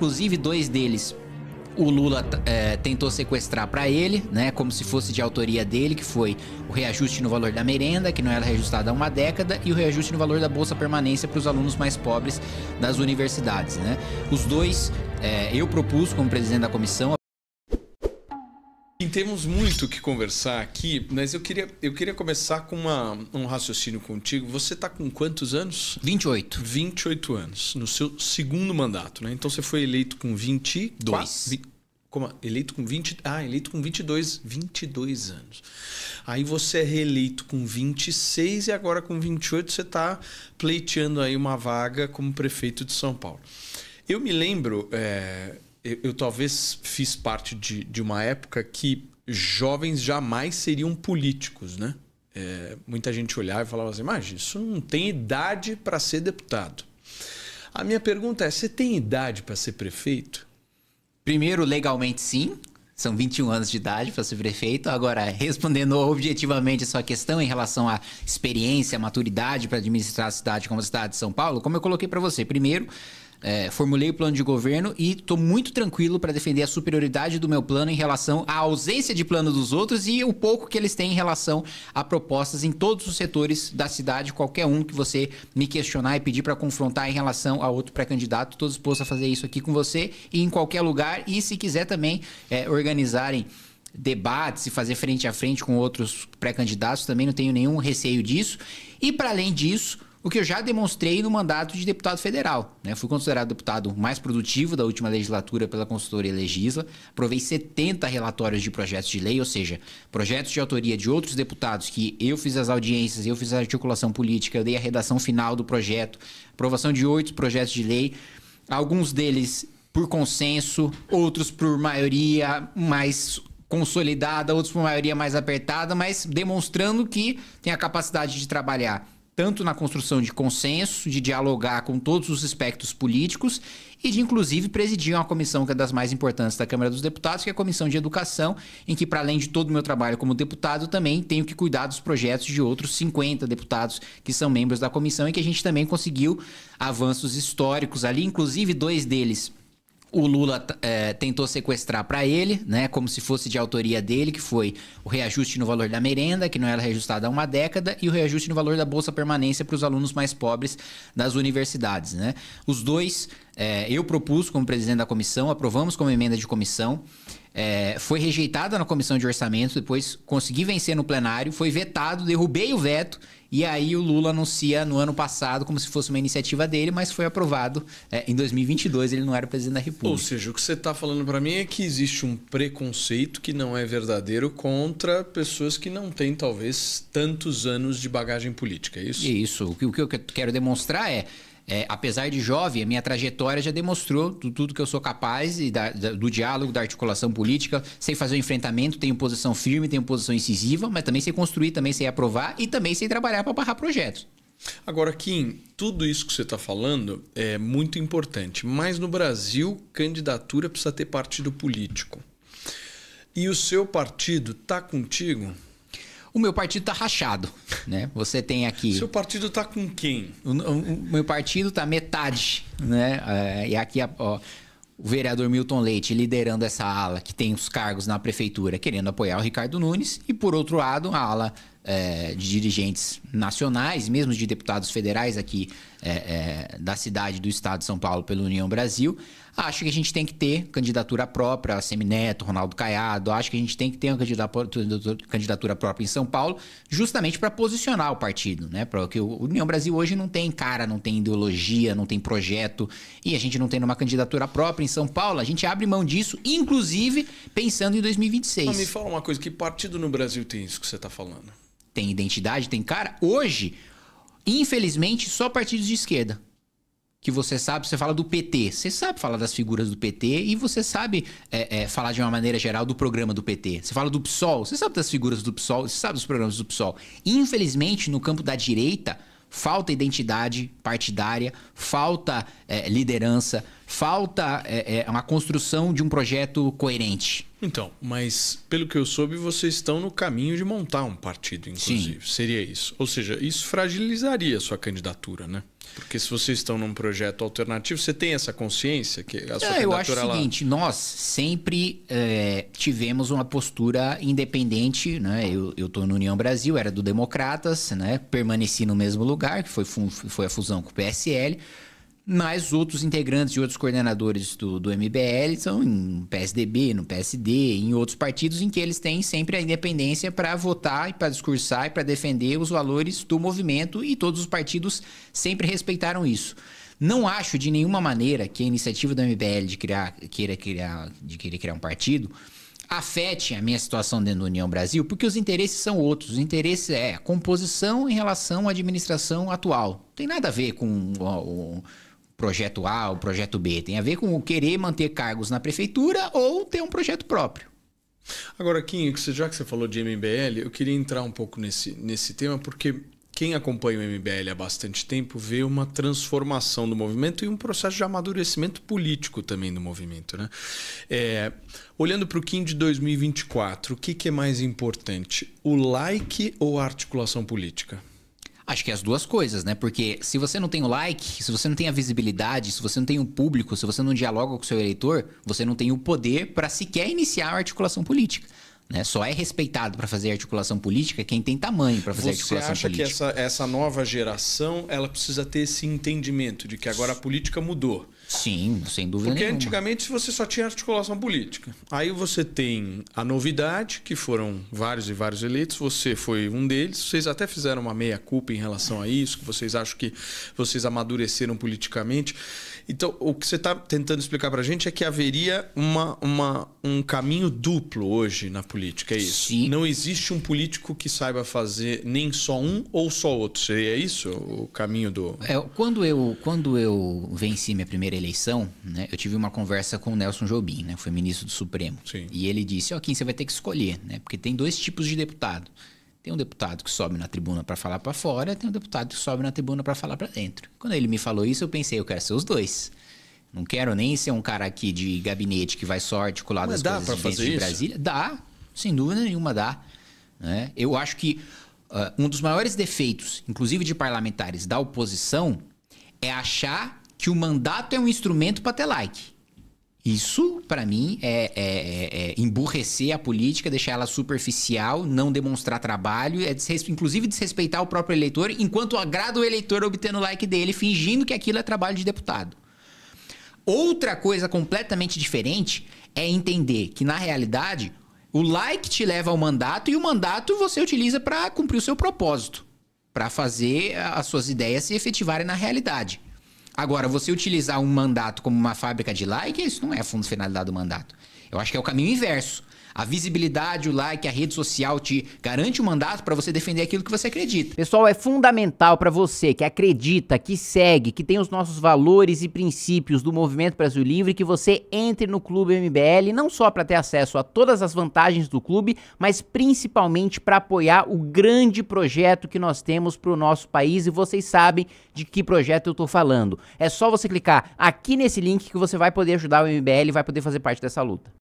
inclusive dois deles o Lula é, tentou sequestrar para ele, né, como se fosse de autoria dele, que foi o reajuste no valor da merenda, que não era reajustada há uma década, e o reajuste no valor da bolsa permanência para os alunos mais pobres das universidades, né? Os dois, é, eu propus como presidente da comissão e temos muito que conversar aqui, mas eu queria, eu queria começar com uma, um raciocínio contigo. Você está com quantos anos? 28. 28 anos, no seu segundo mandato, né? Então você foi eleito com 22. 20, como? Eleito com 20. Ah, eleito com 22. 22 anos. Aí você é reeleito com 26 e agora com 28 você está pleiteando aí uma vaga como prefeito de São Paulo. Eu me lembro. É, eu, eu talvez fiz parte de, de uma época que jovens jamais seriam políticos, né? É, muita gente olhava e falava assim, mas isso não tem idade para ser deputado. A minha pergunta é: você tem idade para ser prefeito? Primeiro, legalmente sim. São 21 anos de idade para ser prefeito. Agora, respondendo objetivamente a sua questão em relação à experiência, à maturidade para administrar a cidade como a cidade de São Paulo, como eu coloquei para você, primeiro, é, formulei o plano de governo e estou muito tranquilo para defender a superioridade do meu plano em relação à ausência de plano dos outros e o pouco que eles têm em relação a propostas em todos os setores da cidade, qualquer um que você me questionar e pedir para confrontar em relação a outro pré-candidato. Estou disposto a fazer isso aqui com você e em qualquer lugar. E se quiser também é, organizarem debates e fazer frente a frente com outros pré-candidatos, também não tenho nenhum receio disso. E para além disso o que eu já demonstrei no mandato de deputado federal. Né? Fui considerado deputado mais produtivo da última legislatura pela consultoria Legisla, aprovei 70 relatórios de projetos de lei, ou seja, projetos de autoria de outros deputados que eu fiz as audiências, eu fiz a articulação política, eu dei a redação final do projeto, aprovação de oito projetos de lei, alguns deles por consenso, outros por maioria mais consolidada, outros por maioria mais apertada, mas demonstrando que tem a capacidade de trabalhar tanto na construção de consenso, de dialogar com todos os aspectos políticos e de, inclusive, presidir uma comissão que é das mais importantes da Câmara dos Deputados, que é a Comissão de Educação, em que, para além de todo o meu trabalho como deputado, também tenho que cuidar dos projetos de outros 50 deputados que são membros da comissão e que a gente também conseguiu avanços históricos ali, inclusive dois deles o Lula é, tentou sequestrar para ele, né, como se fosse de autoria dele, que foi o reajuste no valor da merenda, que não era reajustada há uma década, e o reajuste no valor da bolsa permanência para os alunos mais pobres das universidades, né? Os dois, é, eu propus como presidente da comissão, aprovamos como emenda de comissão, é, foi rejeitada na comissão de orçamento, depois consegui vencer no plenário, foi vetado, derrubei o veto e aí o Lula anuncia no ano passado como se fosse uma iniciativa dele, mas foi aprovado é, em 2022, ele não era presidente da República. Ou seja, o que você está falando para mim é que existe um preconceito que não é verdadeiro contra pessoas que não têm talvez tantos anos de bagagem política, é isso? Isso. O que eu quero demonstrar é é, apesar de jovem, a minha trajetória já demonstrou tudo que eu sou capaz e da, da, do diálogo, da articulação política, sei fazer o enfrentamento, tenho posição firme, tenho posição incisiva, mas também sei construir, também sei aprovar e também sei trabalhar para barrar projetos. Agora, Kim, tudo isso que você está falando é muito importante, mas no Brasil, candidatura precisa ter partido político. E o seu partido está contigo? O meu partido está rachado, né? Você tem aqui. Seu partido está com quem? O, o, o meu partido está metade, né? É, e aqui ó, o vereador Milton Leite liderando essa ala que tem os cargos na prefeitura, querendo apoiar o Ricardo Nunes, e por outro lado a ala é, de dirigentes nacionais, mesmo de deputados federais aqui é, é da cidade do Estado de São Paulo pela União Brasil, Acho que a gente tem que ter candidatura própria, Semineto, Ronaldo Caiado. Acho que a gente tem que ter uma candidatura, própria em São Paulo, justamente para posicionar o partido, né? Porque o União Brasil hoje não tem cara, não tem ideologia, não tem projeto. E a gente não tem uma candidatura própria em São Paulo. A gente abre mão disso, inclusive pensando em 2026. Mas me fala uma coisa: que partido no Brasil tem isso que você está falando? Tem identidade, tem cara. Hoje, infelizmente, só partidos de esquerda que você sabe, você fala do PT. Você sabe falar das figuras do PT e você sabe é, é, falar de uma maneira geral do programa do PT. Você fala do PSOL, você sabe das figuras do PSOL, você sabe dos programas do PSOL. Infelizmente, no campo da direita, falta identidade partidária, falta é, liderança, falta é, é, uma construção de um projeto coerente. Então, mas pelo que eu soube, vocês estão no caminho de montar um partido, inclusive. Sim. Seria isso. Ou seja, isso fragilizaria a sua candidatura, né? Porque se vocês estão num projeto alternativo, você tem essa consciência que a sua é, Eu acho o seguinte, lá... nós sempre é, tivemos uma postura independente, né? Eu, eu no União Brasil, era do Democratas, né? Permaneci no mesmo lugar, que foi, foi a fusão com o PSL mas outros integrantes e outros coordenadores do, do MBL são em PSDB, no PSD, em outros partidos em que eles têm sempre a independência para votar e para discursar e para defender os valores do movimento e todos os partidos sempre respeitaram isso. Não acho de nenhuma maneira que a iniciativa do MBL de criar, queira criar, de querer criar um partido afete a minha situação dentro da União Brasil, porque os interesses são outros. O interesse é a composição em relação à administração atual. Não tem nada a ver com o, o projeto A ou projeto B. Tem a ver com o querer manter cargos na prefeitura ou ter um projeto próprio. Agora, Kim, já que você falou de MBL, eu queria entrar um pouco nesse, nesse tema, porque quem acompanha o MBL há bastante tempo vê uma transformação do movimento e um processo de amadurecimento político também do movimento. Né? É, olhando para o Kim de 2024, o que, que é mais importante, o like ou a articulação política? Acho que é as duas coisas, né? Porque se você não tem o like, se você não tem a visibilidade, se você não tem o público, se você não dialoga com o seu eleitor, você não tem o poder para sequer iniciar a articulação política. Né? Só é respeitado para fazer articulação política quem tem tamanho para fazer Você articulação política. Você acha que essa, essa nova geração ela precisa ter esse entendimento de que agora a política mudou? Sim, sem dúvida Porque nenhuma. antigamente você só tinha articulação política. Aí você tem a novidade, que foram vários e vários eleitos, você foi um deles. Vocês até fizeram uma meia-culpa em relação a isso, que vocês acham que vocês amadureceram politicamente. Então, o que você está tentando explicar para a gente é que haveria uma, uma, um caminho duplo hoje na política, é isso? Sim. Não existe um político que saiba fazer nem só um ou só outro. Seria isso o caminho do. É, quando, eu, quando eu venci minha primeira eleição, né, eu tive uma conversa com o Nelson Jobim, né, foi ministro do Supremo. Sim. E ele disse: Ó, oh, você vai ter que escolher, né? Porque tem dois tipos de deputado. Tem um deputado que sobe na tribuna para falar para fora, tem um deputado que sobe na tribuna para falar para dentro. Quando ele me falou isso, eu pensei: eu quero ser os dois. Não quero nem ser um cara aqui de gabinete que vai só articular Mas das dá coisas pra fazer de isso? Brasília. Dá, sem dúvida nenhuma dá. Né? Eu acho que uh, um dos maiores defeitos, inclusive de parlamentares da oposição, é achar que o mandato é um instrumento para ter like. Isso, para mim, é, é, é, é, emburrecer a política, deixar ela superficial, não demonstrar trabalho, é inclusive desrespeitar o próprio eleitor, enquanto agrada o eleitor obtendo like dele, fingindo que aquilo é trabalho de deputado. Outra coisa completamente diferente é entender que, na realidade, o like te leva ao mandato e o mandato você utiliza para cumprir o seu propósito, para fazer as suas ideias se efetivarem na realidade. Agora, você utilizar um mandato como uma fábrica de like, isso não é a finalidade do mandato. Eu acho que é o caminho inverso. A visibilidade, o like, a rede social te garante o um mandato para você defender aquilo que você acredita. Pessoal, é fundamental para você que acredita, que segue, que tem os nossos valores e princípios do Movimento Brasil Livre, que você entre no Clube MBL, não só para ter acesso a todas as vantagens do clube, mas principalmente para apoiar o grande projeto que nós temos para o nosso país e vocês sabem de que projeto eu estou falando. É só você clicar aqui nesse link que você vai poder ajudar o MBL e vai poder fazer parte dessa luta.